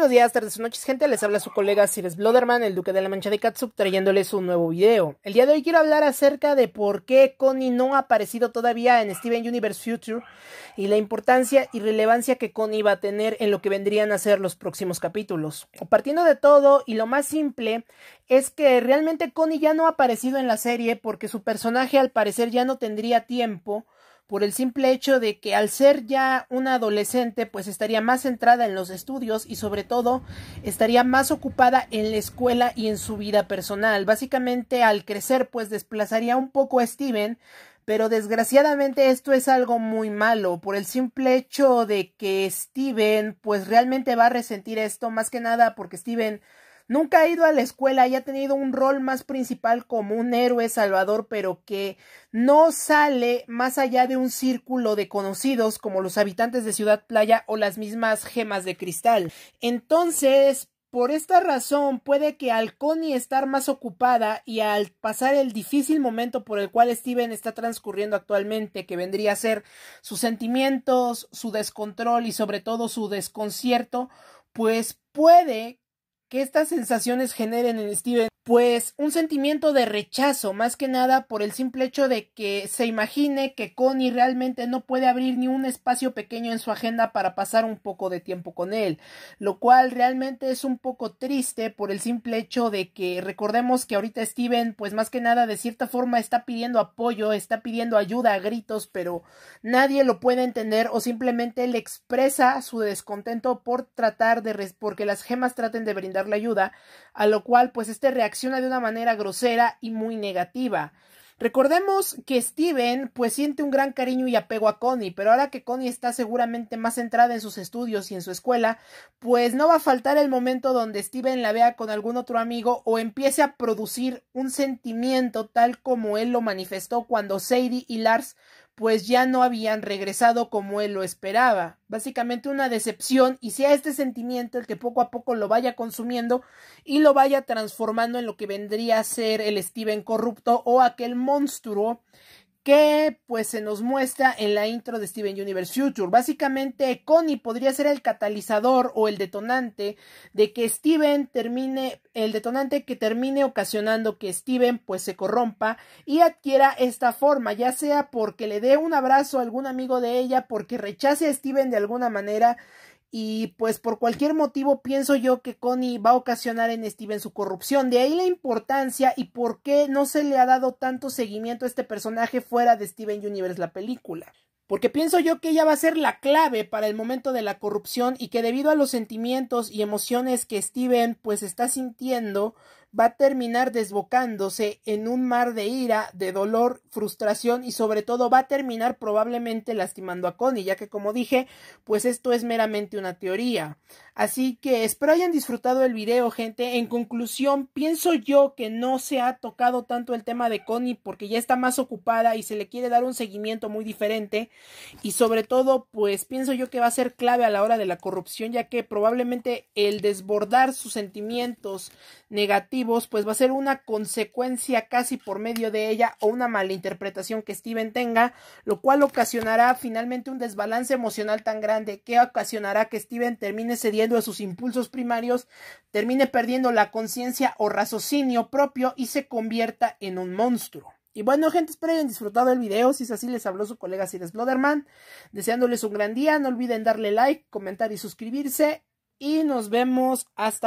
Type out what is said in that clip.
Buenos días, tardes y noches, gente. Les habla su colega Cires Bloderman, el duque de la mancha de Katsub, trayéndoles un nuevo video. El día de hoy quiero hablar acerca de por qué Connie no ha aparecido todavía en Steven Universe Future y la importancia y relevancia que Connie va a tener en lo que vendrían a ser los próximos capítulos. Partiendo de todo, y lo más simple, es que realmente Connie ya no ha aparecido en la serie porque su personaje al parecer ya no tendría tiempo por el simple hecho de que al ser ya una adolescente pues estaría más centrada en los estudios y sobre todo estaría más ocupada en la escuela y en su vida personal. Básicamente al crecer pues desplazaría un poco a Steven, pero desgraciadamente esto es algo muy malo por el simple hecho de que Steven pues realmente va a resentir esto más que nada porque Steven Nunca ha ido a la escuela y ha tenido un rol más principal como un héroe salvador, pero que no sale más allá de un círculo de conocidos como los habitantes de Ciudad Playa o las mismas gemas de cristal. Entonces, por esta razón, puede que al Connie estar más ocupada y al pasar el difícil momento por el cual Steven está transcurriendo actualmente, que vendría a ser sus sentimientos, su descontrol y sobre todo su desconcierto, pues puede que estas sensaciones generen en Steven pues un sentimiento de rechazo, más que nada por el simple hecho de que se imagine que Connie realmente no puede abrir ni un espacio pequeño en su agenda para pasar un poco de tiempo con él, lo cual realmente es un poco triste por el simple hecho de que recordemos que ahorita Steven pues más que nada de cierta forma está pidiendo apoyo, está pidiendo ayuda a gritos, pero nadie lo puede entender o simplemente le expresa su descontento por tratar de porque las gemas traten de brindarle ayuda, a lo cual pues este de una manera grosera y muy negativa. Recordemos que Steven pues siente un gran cariño y apego a Connie, pero ahora que Connie está seguramente más centrada en sus estudios y en su escuela, pues no va a faltar el momento donde Steven la vea con algún otro amigo o empiece a producir un sentimiento tal como él lo manifestó cuando Sadie y Lars pues ya no habían regresado como él lo esperaba. Básicamente una decepción y sea este sentimiento el que poco a poco lo vaya consumiendo y lo vaya transformando en lo que vendría a ser el Steven corrupto o aquel monstruo que pues se nos muestra en la intro de Steven Universe Future. Básicamente Connie podría ser el catalizador o el detonante de que Steven termine, el detonante que termine ocasionando que Steven pues se corrompa y adquiera esta forma, ya sea porque le dé un abrazo a algún amigo de ella, porque rechace a Steven de alguna manera y pues por cualquier motivo pienso yo que Connie va a ocasionar en Steven su corrupción. De ahí la importancia y por qué no se le ha dado tanto seguimiento a este personaje fuera de Steven Universe la película. Porque pienso yo que ella va a ser la clave para el momento de la corrupción y que debido a los sentimientos y emociones que Steven pues está sintiendo, va a terminar desbocándose en un mar de ira, de dolor, frustración y sobre todo va a terminar probablemente lastimando a Connie, ya que como dije, pues esto es meramente una teoría. Así que espero hayan disfrutado el video, gente. En conclusión, pienso yo que no se ha tocado tanto el tema de Connie porque ya está más ocupada y se le quiere dar un seguimiento muy diferente y sobre todo, pues pienso yo que va a ser clave a la hora de la corrupción, ya que probablemente el desbordar sus sentimientos negativos pues va a ser una consecuencia casi por medio de ella o una mala interpretación que Steven tenga, lo cual ocasionará finalmente un desbalance emocional tan grande que ocasionará que Steven termine cediendo a sus impulsos primarios, termine perdiendo la conciencia o raciocinio propio y se convierta en un monstruo. Y bueno, gente, espero hayan disfrutado el video. Si es así, les habló su colega Sir Bloderman. Deseándoles un gran día. No olviden darle like, comentar y suscribirse. Y nos vemos hasta